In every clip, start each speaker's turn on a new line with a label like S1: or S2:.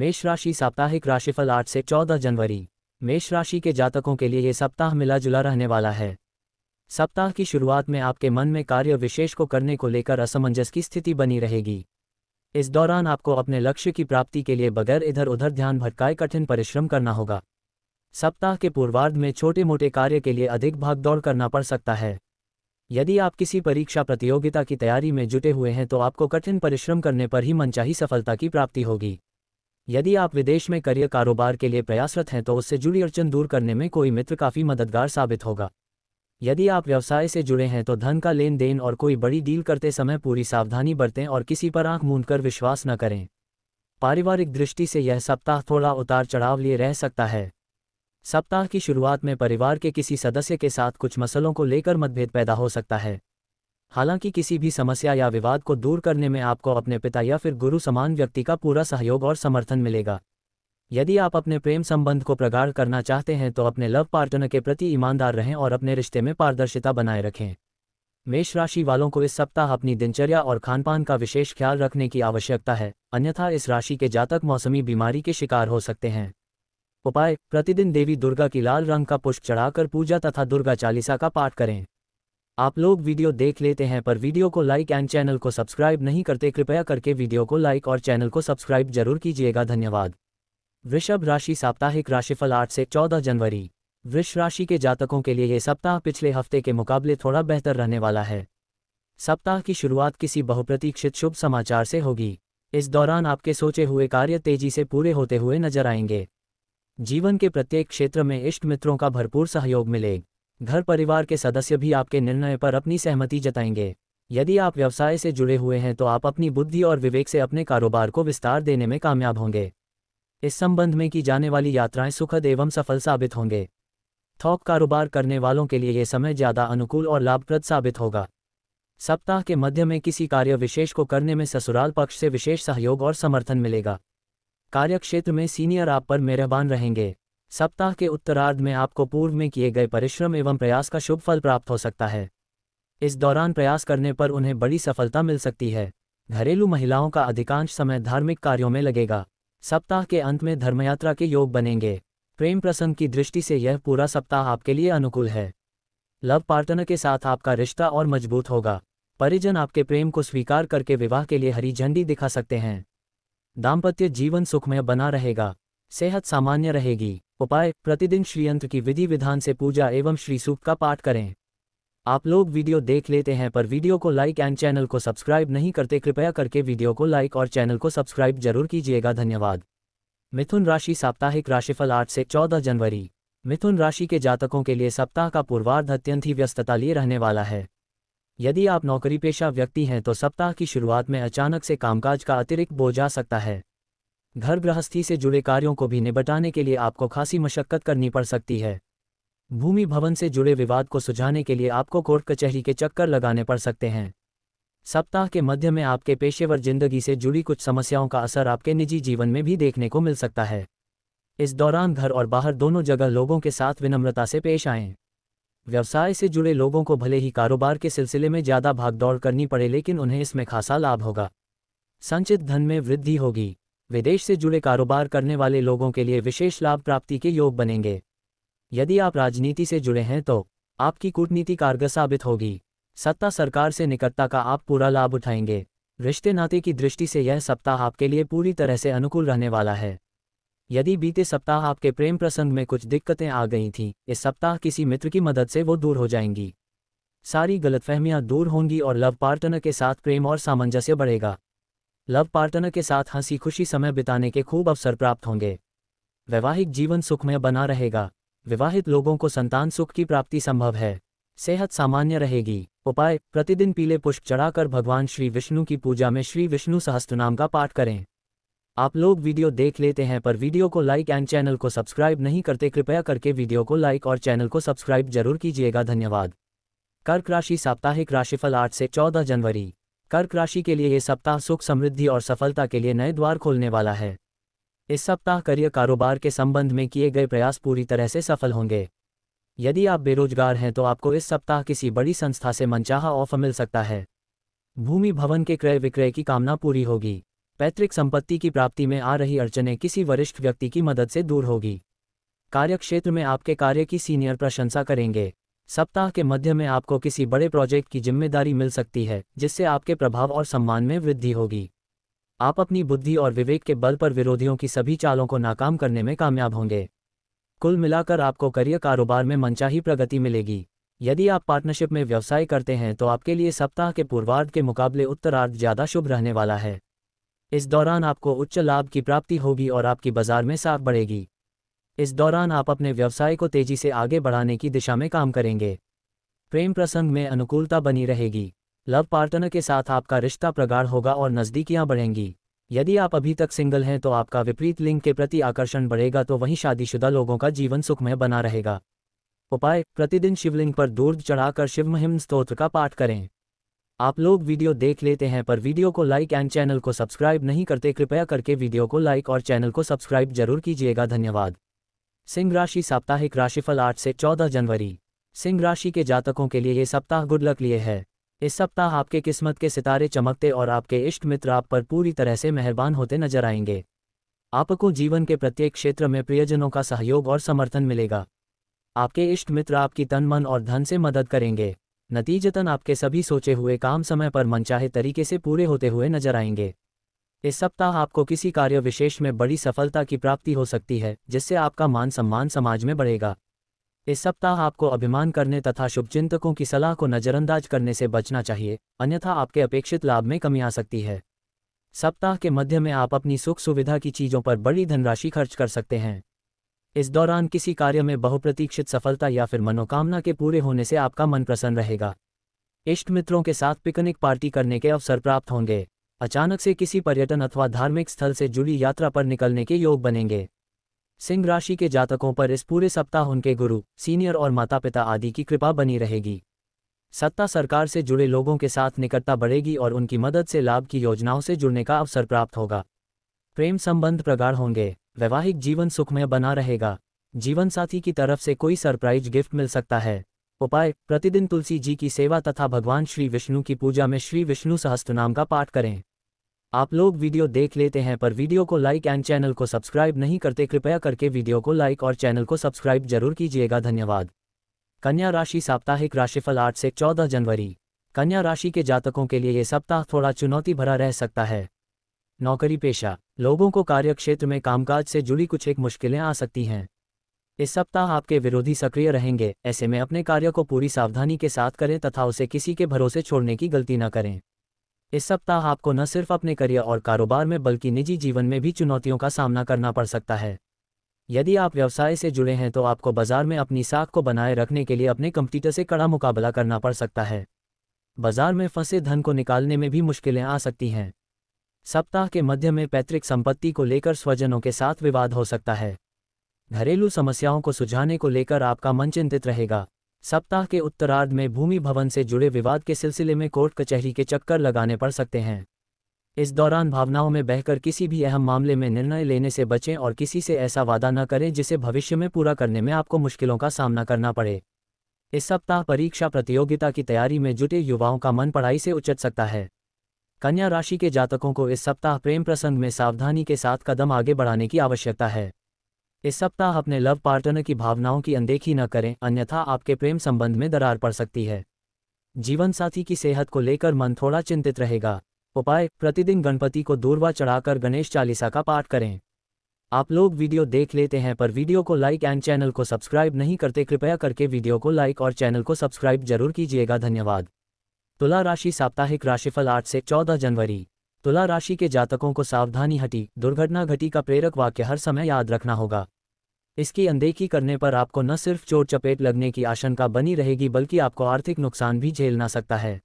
S1: मेष राशि साप्ताहिक राशिफल 8 से 14 जनवरी मेष राशि के जातकों के लिए ये सप्ताह मिला जुला रहने वाला है सप्ताह की शुरुआत में आपके मन में कार्य विशेष को करने को लेकर असमंजस की स्थिति बनी रहेगी इस दौरान आपको अपने लक्ष्य की प्राप्ति के लिए बगैर इधर उधर ध्यान भटकाए कठिन परिश्रम करना होगा सप्ताह के पूर्वार्ध में छोटे मोटे कार्य के लिए अधिक भागदौड़ करना पड़ सकता है यदि आप किसी परीक्षा प्रतियोगिता की तैयारी में जुटे हुए हैं तो आपको कठिन परिश्रम करने पर ही मनचाही सफलता की प्राप्ति होगी यदि आप विदेश में करियर कारोबार के लिए प्रयासरत हैं तो उससे जुड़ी अड़चन दूर करने में कोई मित्र काफ़ी मददगार साबित होगा यदि आप व्यवसाय से जुड़े हैं तो धन का लेन देन और कोई बड़ी डील करते समय पूरी सावधानी बरतें और किसी पर आंख मूंद कर विश्वास न करें पारिवारिक दृष्टि से यह सप्ताह थोड़ा उतार चढ़ाव लिए रह सकता है सप्ताह की शुरुआत में परिवार के किसी सदस्य के साथ कुछ मसलों को लेकर मतभेद पैदा हो सकता है हालांकि किसी भी समस्या या विवाद को दूर करने में आपको अपने पिता या फिर गुरु समान व्यक्ति का पूरा सहयोग और समर्थन मिलेगा यदि आप अपने प्रेम संबंध को प्रगाढ़ करना चाहते हैं तो अपने लव पार्टनर के प्रति ईमानदार रहें और अपने रिश्ते में पारदर्शिता बनाए रखें मेष राशि वालों को इस सप्ताह अपनी दिनचर्या और खानपान का विशेष ख्याल रखने की आवश्यकता है अन्यथा इस राशि के जातक मौसमी बीमारी के शिकार हो सकते हैं उपाय प्रतिदिन देवी दुर्गा की लाल रंग का पुष्प चढ़ाकर पूजा तथा दुर्गा चालीसा का पाठ करें आप लोग वीडियो देख लेते हैं पर वीडियो को लाइक एंड चैनल को सब्सक्राइब नहीं करते कृपया करके वीडियो को लाइक और चैनल को सब्सक्राइब जरूर कीजिएगा धन्यवाद वृषभ राशि साप्ताहिक राशिफल आठ से चौदह जनवरी वृष राशि के जातकों के लिए यह सप्ताह पिछले हफ्ते के मुकाबले थोड़ा बेहतर रहने वाला है सप्ताह की शुरुआत किसी बहुप्रतीक्षित शुभ समाचार से होगी इस दौरान आपके सोचे हुए कार्य तेजी से पूरे होते हुए नजर आएंगे जीवन के प्रत्येक क्षेत्र में इष्ट मित्रों का भरपूर सहयोग मिलेगा घर परिवार के सदस्य भी आपके निर्णय पर अपनी सहमति जताएंगे यदि आप व्यवसाय से जुड़े हुए हैं तो आप अपनी बुद्धि और विवेक से अपने कारोबार को विस्तार देने में कामयाब होंगे इस संबंध में की जाने वाली यात्राएं सुखद एवं सफल साबित होंगे थोक कारोबार करने वालों के लिए यह समय ज़्यादा अनुकूल और लाभप्रद साबित होगा सप्ताह के मध्य में किसी कार्य विशेष को करने में ससुराल पक्ष से विशेष सहयोग और समर्थन मिलेगा कार्यक्षेत्र में सीनियर आप पर मेहरबान रहेंगे सप्ताह के उत्तरार्ध में आपको पूर्व में किए गए परिश्रम एवं प्रयास का शुभ फल प्राप्त हो सकता है इस दौरान प्रयास करने पर उन्हें बड़ी सफलता मिल सकती है घरेलू महिलाओं का अधिकांश समय धार्मिक कार्यों में लगेगा सप्ताह के अंत में धर्मयात्रा के योग बनेंगे प्रेम प्रसंग की दृष्टि से यह पूरा सप्ताह आपके लिए अनुकूल है लव पार्टनर के साथ आपका रिश्ता और मजबूत होगा परिजन आपके प्रेम को स्वीकार करके विवाह के लिए हरी झंडी दिखा सकते हैं दाम्पत्य जीवन सुखमय बना रहेगा सेहत सामान्य रहेगी उपाय प्रतिदिन श्रीयंत्र की विधि विधान से पूजा एवं श्री सूक्त का पाठ करें आप लोग वीडियो देख लेते हैं पर वीडियो को लाइक एंड चैनल को सब्सक्राइब नहीं करते कृपया करके वीडियो को लाइक और चैनल को सब्सक्राइब जरूर कीजिएगा धन्यवाद मिथुन राशि साप्ताहिक राशिफल आठ से चौदह जनवरी मिथुन राशि के जातकों के लिए सप्ताह का पूर्वार्ध अत्यंत ही व्यस्तता लिए रहने वाला है यदि आप नौकरी पेशा व्यक्ति हैं तो सप्ताह की शुरुआत में अचानक से कामकाज का अतिरिक्त बोझ आ सकता है घर गृहस्थी से जुड़े कार्यों को भी निपटाने के लिए आपको खासी मशक्कत करनी पड़ सकती है भूमि भवन से जुड़े विवाद को सुझाने के लिए आपको कोर्ट कचहरी के चक्कर लगाने पड़ सकते हैं सप्ताह के मध्य में आपके पेशेवर जिंदगी से जुड़ी कुछ समस्याओं का असर आपके निजी जीवन में भी देखने को मिल सकता है इस दौरान घर और बाहर दोनों जगह लोगों के साथ विनम्रता से पेश आएं। व्यवसाय से जुड़े लोगों को भले ही कारोबार के सिलसिले में ज़्यादा भागदौड़ करनी पड़े लेकिन उन्हें इसमें खासा लाभ होगा संचित धन में वृद्धि होगी विदेश से जुड़े कारोबार करने वाले लोगों के लिए विशेष लाभ प्राप्ति के योग बनेंगे यदि आप राजनीति से जुड़े हैं तो आपकी कूटनीति कारगर साबित होगी सत्ता सरकार से निकटता का आप पूरा लाभ उठाएंगे रिश्ते नाते की दृष्टि से यह सप्ताह आपके लिए पूरी तरह से अनुकूल रहने वाला है यदि बीते सप्ताह आपके प्रेम प्रसंग में कुछ दिक्कतें आ गई थीं इस सप्ताह किसी मित्र की मदद से वो दूर हो जाएंगी सारी गलतफहमियां दूर होंगी और लव पार्टनर के साथ प्रेम और सामंजस्य बढ़ेगा लव पार्टनर के साथ हंसी खुशी समय बिताने के खूब अवसर प्राप्त होंगे वैवाहिक जीवन सुखमय बना रहेगा विवाहित लोगों को संतान सुख की प्राप्ति संभव है सेहत सामान्य रहेगी उपाय प्रतिदिन पीले पुष्प चढ़ाकर भगवान श्री विष्णु की पूजा में श्री विष्णु सहस्त्रनाम का पाठ करें आप लोग वीडियो देख लेते हैं पर वीडियो को लाइक एंड चैनल को सब्सक्राइब नहीं करते कृपया करके वीडियो को लाइक और चैनल को सब्सक्राइब जरूर कीजिएगा धन्यवाद कर्क राशि साप्ताहिक राशिफल आठ से चौदह जनवरी कर्क राशि के लिए ये सप्ताह सुख समृद्धि और सफलता के लिए नए द्वार खोलने वाला है इस सप्ताह करियर कारोबार के संबंध में किए गए प्रयास पूरी तरह से सफल होंगे यदि आप बेरोजगार हैं तो आपको इस सप्ताह किसी बड़ी संस्था से मनचाहा ऑफर मिल सकता है भूमि भवन के क्रय विक्रय की कामना पूरी होगी पैतृक संपत्ति की प्राप्ति में आ रही अड़चने किसी वरिष्ठ व्यक्ति की मदद से दूर होगी कार्यक्षेत्र में आपके कार्य की सीनियर प्रशंसा करेंगे सप्ताह के मध्य में आपको किसी बड़े प्रोजेक्ट की जिम्मेदारी मिल सकती है जिससे आपके प्रभाव और सम्मान में वृद्धि होगी आप अपनी बुद्धि और विवेक के बल पर विरोधियों की सभी चालों को नाकाम करने में कामयाब होंगे कुल मिलाकर आपको करियर कारोबार में मनचाही प्रगति मिलेगी यदि आप पार्टनरशिप में व्यवसाय करते हैं तो आपके लिए सप्ताह के पूर्वार्ध के मुकाबले उत्तरार्ध ज़्यादा शुभ रहने वाला है इस दौरान आपको उच्च लाभ की प्राप्ति होगी और आपकी बाजार में साख बढ़ेगी इस दौरान आप अपने व्यवसाय को तेजी से आगे बढ़ाने की दिशा में काम करेंगे प्रेम प्रसंग में अनुकूलता बनी रहेगी लव पार्टनर के साथ आपका रिश्ता प्रगाढ़ होगा और नज़दीकियाँ बढ़ेंगी यदि आप अभी तक सिंगल हैं तो आपका विपरीत लिंग के प्रति आकर्षण बढ़ेगा तो वहीं शादीशुदा लोगों का जीवन सुखमय बना रहेगा उपाय प्रतिदिन शिवलिंग पर दूर चढ़ाकर शिव महिम स्त्रोत्र का पाठ करें आप लोग वीडियो देख लेते हैं पर वीडियो को लाइक एंड चैनल को सब्सक्राइब नहीं करते कृपया करके वीडियो को लाइक और चैनल को सब्सक्राइब जरूर कीजिएगा धन्यवाद सिंह राशि साप्ताहिक राशिफल 8 से 14 जनवरी सिंह राशि के जातकों के लिए ये सप्ताह गुड लक लिए है इस सप्ताह आपके किस्मत के सितारे चमकते और आपके इष्ट मित्र आप पर पूरी तरह से मेहरबान होते नजर आएंगे आपको जीवन के प्रत्येक क्षेत्र में प्रियजनों का सहयोग और समर्थन मिलेगा आपके इष्ट मित्र आपकी तन मन और धन से मदद करेंगे नतीजतन आपके सभी सोचे हुए काम समय पर मनचाहे तरीके से पूरे होते हुए नजर आएंगे इस सप्ताह आपको किसी कार्य विशेष में बड़ी सफलता की प्राप्ति हो सकती है जिससे आपका मान सम्मान समाज में बढ़ेगा इस सप्ताह आपको अभिमान करने तथा शुभचिंतकों की सलाह को नज़रअंदाज करने से बचना चाहिए अन्यथा आपके अपेक्षित लाभ में कमी आ सकती है सप्ताह के मध्य में आप अपनी सुख सुविधा की चीज़ों पर बड़ी धनराशि खर्च कर सकते हैं इस दौरान किसी कार्य में बहुप्रतीक्षित सफलता या फिर मनोकामना के पूरे होने से आपका मन प्रसन्न रहेगा इष्ट मित्रों के साथ पिकनिक पार्टी करने के अवसर प्राप्त होंगे अचानक से किसी पर्यटन अथवा धार्मिक स्थल से जुड़ी यात्रा पर निकलने के योग बनेंगे सिंह राशि के जातकों पर इस पूरे सप्ताह उनके गुरु सीनियर और माता पिता आदि की कृपा बनी रहेगी सत्ता सरकार से जुड़े लोगों के साथ निकटता बढ़ेगी और उनकी मदद से लाभ की योजनाओं से जुड़ने का अवसर प्राप्त होगा प्रेम संबंध प्रगाढ़ होंगे वैवाहिक जीवन सुखमय बना रहेगा जीवन साथी की तरफ से कोई सरप्राइज गिफ्ट मिल सकता है उपाय प्रतिदिन तुलसी जी की सेवा तथा भगवान श्री विष्णु की पूजा में श्री विष्णु सहस्त्र नाम का पाठ करें आप लोग वीडियो देख लेते हैं पर वीडियो को लाइक एंड चैनल को सब्सक्राइब नहीं करते कृपया करके वीडियो को लाइक और चैनल को सब्सक्राइब जरूर कीजिएगा धन्यवाद कन्या राशि साप्ताहिक राशिफल आठ से चौदह जनवरी कन्या राशि के जातकों के लिए ये सप्ताह थोड़ा चुनौती भरा रह सकता है नौकरी पेशा लोगों को कार्यक्षेत्र में कामकाज से जुड़ी कुछ एक मुश्किलें आ सकती हैं इस सप्ताह आपके विरोधी सक्रिय रहेंगे ऐसे में अपने कार्य को पूरी सावधानी के साथ करें तथा उसे किसी के भरोसे छोड़ने की गलती न करें इस सप्ताह आपको न सिर्फ अपने करियर और कारोबार में बल्कि निजी जीवन में भी चुनौतियों का सामना करना पड़ सकता है यदि आप व्यवसाय से जुड़े हैं तो आपको बाजार में अपनी साख को बनाए रखने के लिए अपने कंप्यूटर से कड़ा मुकाबला करना पड़ सकता है बाजार में फंसे धन को निकालने में भी मुश्किलें आ सकती हैं सप्ताह के मध्य में पैतृक संपत्ति को लेकर स्वजनों के साथ विवाद हो सकता है घरेलू समस्याओं को सुझाने को लेकर आपका मन चिंतित रहेगा सप्ताह के उत्तरार्ध में भूमि भवन से जुड़े विवाद के सिलसिले में कोर्ट कचहरी के चक्कर लगाने पड़ सकते हैं इस दौरान भावनाओं में बहकर किसी भी अहम मामले में निर्णय लेने से बचें और किसी से ऐसा वादा न करें जिसे भविष्य में पूरा करने में आपको मुश्किलों का सामना करना पड़े इस सप्ताह परीक्षा प्रतियोगिता की तैयारी में जुटे युवाओं का मन पढ़ाई से उचट सकता है कन्या राशि के जातकों को इस सप्ताह प्रेम प्रसंग में सावधानी के साथ कदम आगे बढ़ाने की आवश्यकता है इस सप्ताह अपने लव पार्टनर की भावनाओं की अनदेखी न करें अन्यथा आपके प्रेम संबंध में दरार पड़ सकती है जीवन साथी की सेहत को लेकर मन थोड़ा चिंतित रहेगा उपाय प्रतिदिन गणपति को दूरवा चढ़ाकर गणेश चालीसा का पाठ करें आप लोग वीडियो देख लेते हैं पर वीडियो को लाइक एंड चैनल को सब्सक्राइब नहीं करते कृपया करके वीडियो को लाइक और चैनल को सब्सक्राइब जरूर कीजिएगा धन्यवाद तुला राशि साप्ताहिक राशिफल आठ से चौदह जनवरी तुला राशि के जातकों को सावधानी हटी दुर्घटना घटी का प्रेरक वाक्य हर समय याद रखना होगा इसकी अनदेखी करने पर आपको न सिर्फ चोट चपेट लगने की आशंका बनी रहेगी बल्कि आपको आर्थिक नुकसान भी झेलना सकता है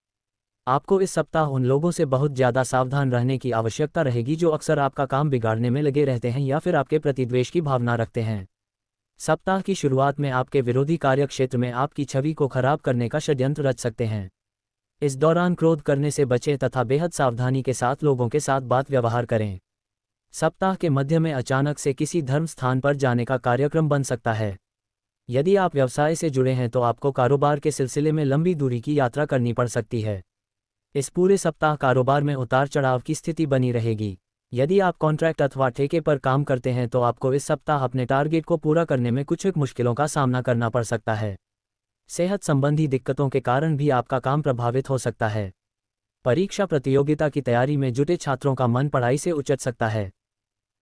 S1: आपको इस सप्ताह उन लोगों से बहुत ज़्यादा सावधान रहने की आवश्यकता रहेगी जो अक्सर आपका काम बिगाड़ने में लगे रहते हैं या फिर आपके प्रतिद्वेश की भावना रखते हैं सप्ताह की शुरुआत में आपके विरोधी कार्यक्षेत्र में आपकी छवि को खराब करने का षड्यंत्र रच सकते हैं इस दौरान क्रोध करने से बचें तथा बेहद सावधानी के साथ लोगों के साथ बात व्यवहार करें सप्ताह के मध्य में अचानक से किसी धर्म स्थान पर जाने का कार्यक्रम बन सकता है यदि आप व्यवसाय से जुड़े हैं तो आपको कारोबार के सिलसिले में लंबी दूरी की यात्रा करनी पड़ सकती है इस पूरे सप्ताह कारोबार में उतार चढ़ाव की स्थिति बनी रहेगी यदि आप कॉन्ट्रैक्ट अथवा ठेके पर काम करते हैं तो आपको इस सप्ताह अपने टारगेट को पूरा करने में कुछ मुश्किलों का सामना करना पड़ सकता है सेहत संबंधी दिक्कतों के कारण भी आपका काम प्रभावित हो सकता है परीक्षा प्रतियोगिता की तैयारी में जुटे छात्रों का मन पढ़ाई से उचट सकता है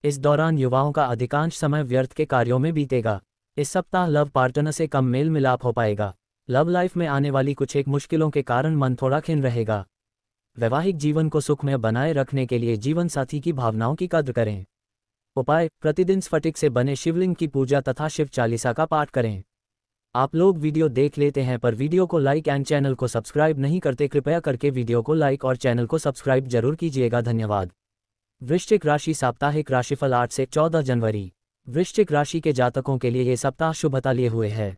S1: इस दौरान युवाओं का अधिकांश समय व्यर्थ के कार्यों में बीतेगा इस सप्ताह लव पार्टनर से कम मेल मिलाप हो पाएगा लव लाइफ में आने वाली कुछ एक मुश्किलों के कारण मन थोड़ा खिन रहेगा वैवाहिक जीवन को सुखमय बनाए रखने के लिए जीवन साथी की भावनाओं की कद्र करें उपाय प्रतिदिन स्फटिक से बने शिवलिंग की पूजा तथा शिव चालीसा का पाठ करें आप लोग वीडियो देख लेते हैं पर वीडियो को लाइक एंड चैनल को सब्सक्राइब नहीं करते कृपया करके वीडियो को लाइक और चैनल को सब्सक्राइब जरूर कीजिएगा धन्यवाद वृश्चिक राशि साप्ताहिक राशिफल आठ से चौदह जनवरी वृश्चिक राशि के जातकों के लिए ये सप्ताह शुभता लिए हुए है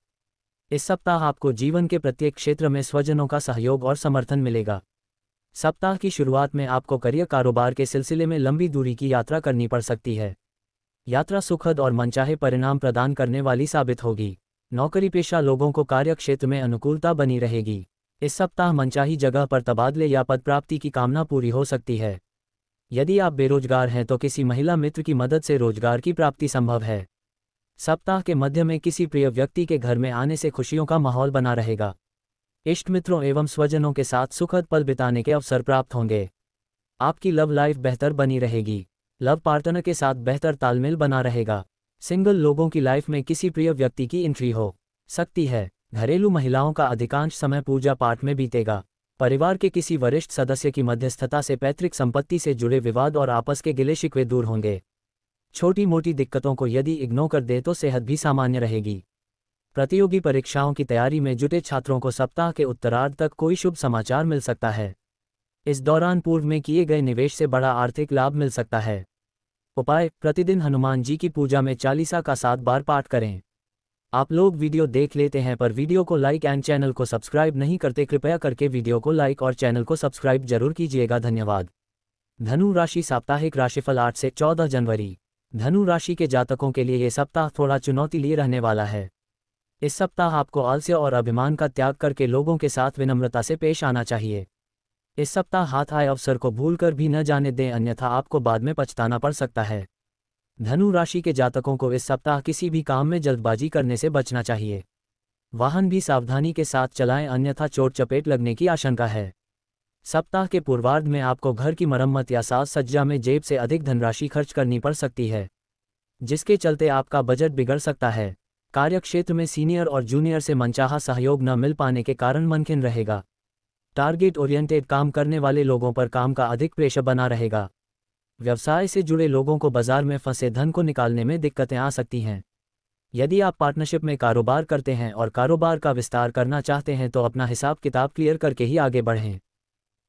S1: इस सप्ताह आपको जीवन के प्रत्येक क्षेत्र में स्वजनों का सहयोग और समर्थन मिलेगा सप्ताह की शुरुआत में आपको करियर कारोबार के सिलसिले में लंबी दूरी की यात्रा करनी पड़ सकती है यात्रा सुखद और मनचाहे परिणाम प्रदान करने वाली साबित होगी नौकरी पेशा लोगों को कार्य क्षेत्र में अनुकूलता बनी रहेगी इस सप्ताह मनचाही जगह पर तबादले या पद प्राप्ति की कामना पूरी हो सकती है यदि आप बेरोजगार हैं तो किसी महिला मित्र की मदद से रोजगार की प्राप्ति संभव है सप्ताह के मध्य में किसी प्रिय व्यक्ति के घर में आने से खुशियों का माहौल बना रहेगा इष्ट मित्रों एवं स्वजनों के साथ सुखद पल बिताने के अवसर प्राप्त होंगे आपकी लव लाइफ बेहतर बनी रहेगी लव पार्टनर के साथ बेहतर तालमेल बना रहेगा सिंगल लोगों की लाइफ में किसी प्रिय व्यक्ति की एंट्री हो सकती है घरेलू महिलाओं का अधिकांश समय पूजा पाठ में बीतेगा परिवार के किसी वरिष्ठ सदस्य की मध्यस्थता से पैतृक संपत्ति से जुड़े विवाद और आपस के गिले शिकवे दूर होंगे छोटी मोटी दिक्कतों को यदि इग्नोर कर दे तो सेहत भी सामान्य रहेगी प्रतियोगी परीक्षाओं की तैयारी में जुटे छात्रों को सप्ताह के उत्तरार्ध तक कोई शुभ समाचार मिल सकता है इस दौरान पूर्व में किए गए निवेश से बड़ा आर्थिक लाभ मिल सकता है उपाय प्रतिदिन हनुमान जी की पूजा में चालीसा का सात बार पाठ करें आप लोग वीडियो देख लेते हैं पर वीडियो को लाइक एंड चैनल को सब्सक्राइब नहीं करते कृपया करके वीडियो को लाइक और चैनल को सब्सक्राइब जरूर कीजिएगा धन्यवाद धनु राशि साप्ताहिक राशिफल आठ से चौदह जनवरी धनु राशि के जातकों के लिए यह सप्ताह थोड़ा चुनौती लिए रहने वाला है इस सप्ताह आपको आलस्य और अभिमान का त्याग करके लोगों के साथ विनम्रता से पेश आना चाहिए इस सप्ताह हाथ आए अवसर को भूलकर भी न जाने दें अन्यथा आपको बाद में पछताना पड़ सकता है धनु राशि के जातकों को इस सप्ताह किसी भी काम में जल्दबाजी करने से बचना चाहिए वाहन भी सावधानी के साथ चलाएं अन्यथा चोट चपेट लगने की आशंका है सप्ताह के पूर्वार्ध में आपको घर की मरम्मत या साज सज्जा में जेब से अधिक धनराशि खर्च करनी पड़ सकती है जिसके चलते आपका बजट बिगड़ सकता है कार्यक्षेत्र में सीनियर और जूनियर से मनचाहा सहयोग न मिल पाने के कारण मनखिन रहेगा टारगेट ओरिएंटेड काम करने वाले लोगों पर काम का अधिक प्रेशर बना रहेगा व्यवसाय से जुड़े लोगों को बाजार में फंसे धन को निकालने में दिक्कतें आ सकती हैं यदि आप पार्टनरशिप में कारोबार करते हैं और कारोबार का विस्तार करना चाहते हैं तो अपना हिसाब किताब क्लियर करके ही आगे बढ़ें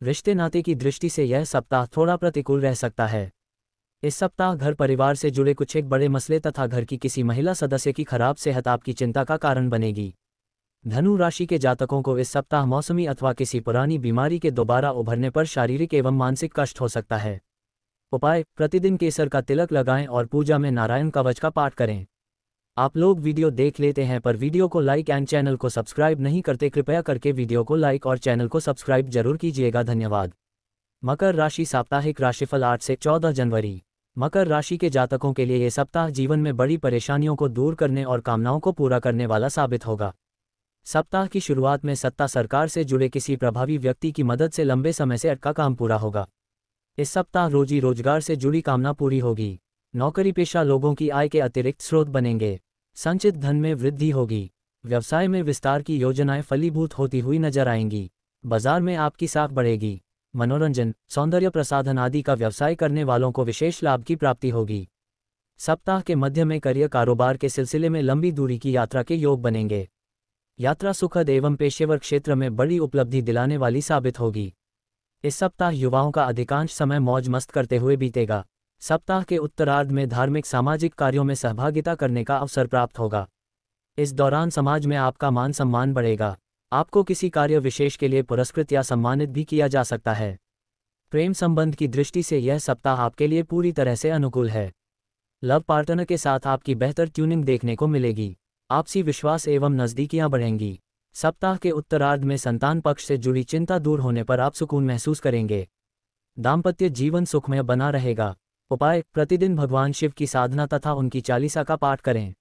S1: रिश्ते नाते की दृष्टि से यह सप्ताह थोड़ा प्रतिकूल रह सकता है इस सप्ताह घर परिवार से जुड़े कुछ एक बड़े मसले तथा घर की किसी महिला सदस्य की खराब सेहत आपकी चिंता का कारण बनेगी धनु राशि के जातकों को इस सप्ताह मौसमी अथवा किसी पुरानी बीमारी के दोबारा उभरने पर शारीरिक एवं मानसिक कष्ट हो सकता है उपाय प्रतिदिन केसर का तिलक लगाएं और पूजा में नारायण कवच का पाठ करें आप लोग वीडियो देख लेते हैं पर वीडियो को लाइक एंड चैनल को सब्सक्राइब नहीं करते कृपया करके वीडियो को लाइक और चैनल को सब्सक्राइब जरूर कीजिएगा धन्यवाद मकर राशि साप्ताहिक राशिफल आठ से चौदह जनवरी मकर राशि के जातकों के लिए ये सप्ताह जीवन में बड़ी परेशानियों को दूर करने और कामनाओं को पूरा करने वाला साबित होगा सप्ताह की शुरुआत में सत्ता सरकार से जुड़े किसी प्रभावी व्यक्ति की मदद से लंबे समय से अटका काम पूरा होगा इस सप्ताह रोजी रोजगार से जुड़ी कामना पूरी होगी नौकरी पेशा लोगों की आय के अतिरिक्त स्रोत बनेंगे संचित धन में वृद्धि होगी व्यवसाय में विस्तार की योजनाएं फलीभूत होती हुई नजर आएंगी बाजार में आपकी साख बढ़ेगी मनोरंजन सौंदर्य प्रसाधन आदि का व्यवसाय करने वालों को विशेष लाभ की प्राप्ति होगी सप्ताह के मध्य में करियर कारोबार के सिलसिले में लंबी दूरी की यात्रा के योग बनेंगे यात्रा सुखद एवं पेशेवर क्षेत्र में बड़ी उपलब्धि दिलाने वाली साबित होगी इस सप्ताह युवाओं का अधिकांश समय मौज मस्त करते हुए बीतेगा सप्ताह के उत्तरार्ध में धार्मिक सामाजिक कार्यों में सहभागिता करने का अवसर प्राप्त होगा इस दौरान समाज में आपका मान सम्मान बढ़ेगा आपको किसी कार्य विशेष के लिए पुरस्कृत या सम्मानित भी किया जा सकता है प्रेम संबंध की दृष्टि से यह सप्ताह आपके लिए पूरी तरह से अनुकूल है लव पार्टनर के साथ आपकी बेहतर ट्यूनिंग देखने को मिलेगी आपसी विश्वास एवं नज़दीकियाँ बढ़ेंगी सप्ताह के उत्तरार्ध में संतान पक्ष से जुड़ी चिंता दूर होने पर आप सुकून महसूस करेंगे दाम्पत्य जीवन सुखमय बना रहेगा उपाय प्रतिदिन भगवान शिव की साधना तथा उनकी चालीसा का पाठ करें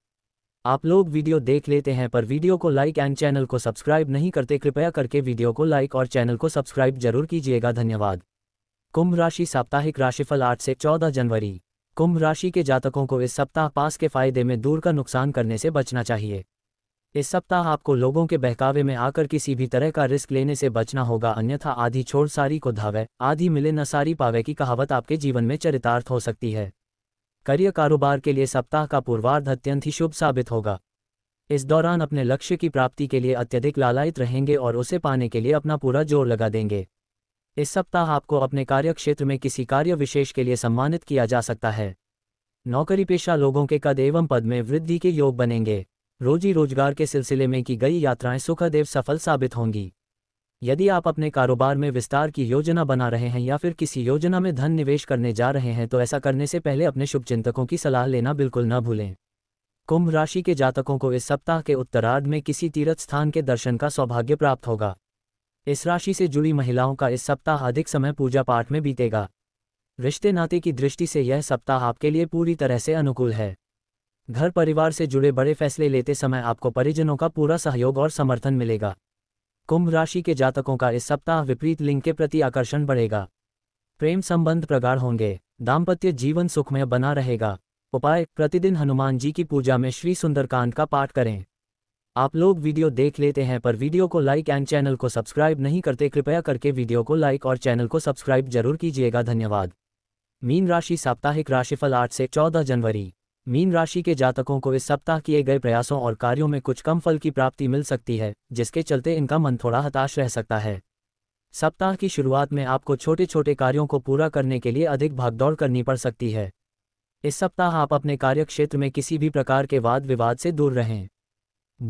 S1: आप लोग वीडियो देख लेते हैं पर वीडियो को लाइक एंड चैनल को सब्सक्राइब नहीं करते कृपया करके वीडियो को लाइक और चैनल को सब्सक्राइब जरूर कीजिएगा धन्यवाद कुंभ राशि साप्ताहिक राशिफल आठ से चौदह जनवरी कुंभ राशि के जातकों को इस सप्ताह पास के फायदे में दूर का नुकसान करने से बचना चाहिए इस सप्ताह आपको लोगों के बहकावे में आकर किसी भी तरह का रिस्क लेने से बचना होगा अन्यथा आधी छोड़ सारी को धावे आधी मिले न सारी पावे की कहावत आपके जीवन में चरितार्थ हो सकती है करियर कारोबार के लिए सप्ताह का पूर्वार्ध अत्यंत ही शुभ साबित होगा इस दौरान अपने लक्ष्य की प्राप्ति के लिए अत्यधिक लालायित रहेंगे और उसे पाने के लिए अपना पूरा जोर लगा देंगे इस सप्ताह आपको अपने कार्यक्षेत्र में किसी कार्य विशेष के लिए सम्मानित किया जा सकता है नौकरी पेशा लोगों के कद एवं पद में वृद्धि के योग बनेंगे रोजी रोजगार के सिलसिले में की गई यात्राएं सुखदेव सफल साबित होंगी यदि आप अपने कारोबार में विस्तार की योजना बना रहे हैं या फिर किसी योजना में धन निवेश करने जा रहे हैं तो ऐसा करने से पहले अपने शुभचिंतकों की सलाह लेना बिल्कुल न भूलें कुंभ राशि के जातकों को इस सप्ताह के उत्तरार्ध में किसी तीर्थ स्थान के दर्शन का सौभाग्य प्राप्त होगा इस राशि से जुड़ी महिलाओं का इस सप्ताह अधिक समय पूजा पाठ में बीतेगा रिश्ते नाते की दृष्टि से यह सप्ताह आपके लिए पूरी तरह से अनुकूल है घर परिवार से जुड़े बड़े फैसले लेते समय आपको परिजनों का पूरा सहयोग और समर्थन मिलेगा कुंभ राशि के जातकों का इस सप्ताह विपरीत लिंग के प्रति आकर्षण बढ़ेगा प्रेम संबंध प्रगाढ़ होंगे दाम्पत्य जीवन सुखमय बना रहेगा उपाय प्रतिदिन हनुमान जी की पूजा में श्री सुंदरकांड का पाठ करें आप लोग वीडियो देख लेते हैं पर वीडियो को लाइक एंड चैनल को सब्सक्राइब नहीं करते कृपया करके वीडियो को लाइक और चैनल को सब्सक्राइब जरूर कीजिएगा धन्यवाद मीन राशि साप्ताहिक राशिफल आठ से चौदह जनवरी मीन राशि के जातकों को इस सप्ताह किए गए प्रयासों और कार्यों में कुछ कम फल की प्राप्ति मिल सकती है जिसके चलते इनका मन थोड़ा हताश रह सकता है सप्ताह की शुरुआत में आपको छोटे छोटे कार्यों को पूरा करने के लिए अधिक भागदौड़ करनी पड़ सकती है इस सप्ताह आप अपने कार्यक्षेत्र में किसी भी प्रकार के वाद विवाद से दूर रहें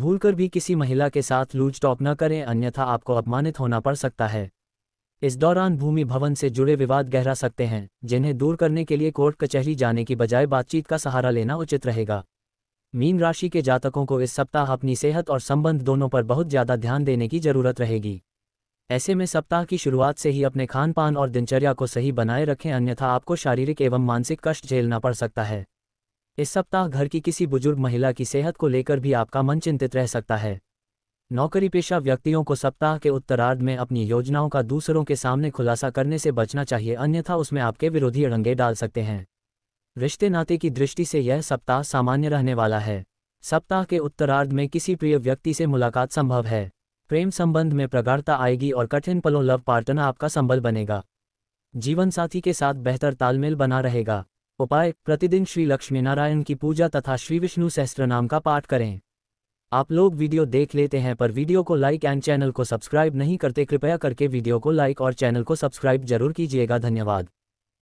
S1: भूलकर भी किसी महिला के साथ लूज टॉप न करें अन्यथा आपको अपमानित होना पड़ सकता है इस दौरान भूमि भवन से जुड़े विवाद गहरा सकते हैं जिन्हें दूर करने के लिए कोर्ट कचहरी जाने की बजाय बातचीत का सहारा लेना उचित रहेगा मीन राशि के जातकों को इस सप्ताह अपनी सेहत और संबंध दोनों पर बहुत ज़्यादा ध्यान देने की जरूरत रहेगी ऐसे में सप्ताह की शुरुआत से ही अपने खान पान और दिनचर्या को सही बनाए रखें अन्यथा आपको शारीरिक एवं मानसिक कष्ट झेलना पड़ सकता है इस सप्ताह घर की किसी बुजुर्ग महिला की सेहत को लेकर भी आपका मन चिंतित रह सकता है नौकरी पेशा व्यक्तियों को सप्ताह के उत्तरार्ध में अपनी योजनाओं का दूसरों के सामने खुलासा करने से बचना चाहिए अन्यथा उसमें आपके विरोधी अड़ंगे डाल सकते हैं रिश्ते नाते की दृष्टि से यह सप्ताह सामान्य रहने वाला है सप्ताह के उत्तरार्ध में किसी प्रिय व्यक्ति से मुलाकात संभव है प्रेम संबंध में प्रगाढ़ता आएगी और कठिन पलों लव पार्टनर आपका संबल बनेगा जीवन साथी के साथ बेहतर तालमेल बना रहेगा उपाय प्रतिदिन श्री लक्ष्मी नारायण की पूजा तथा श्री विष्णु सहस्त्र नाम का पाठ करें आप लोग वीडियो देख लेते हैं पर वीडियो को लाइक एंड चैनल को सब्सक्राइब नहीं करते कृपया करके वीडियो को लाइक और चैनल को सब्सक्राइब जरूर कीजिएगा धन्यवाद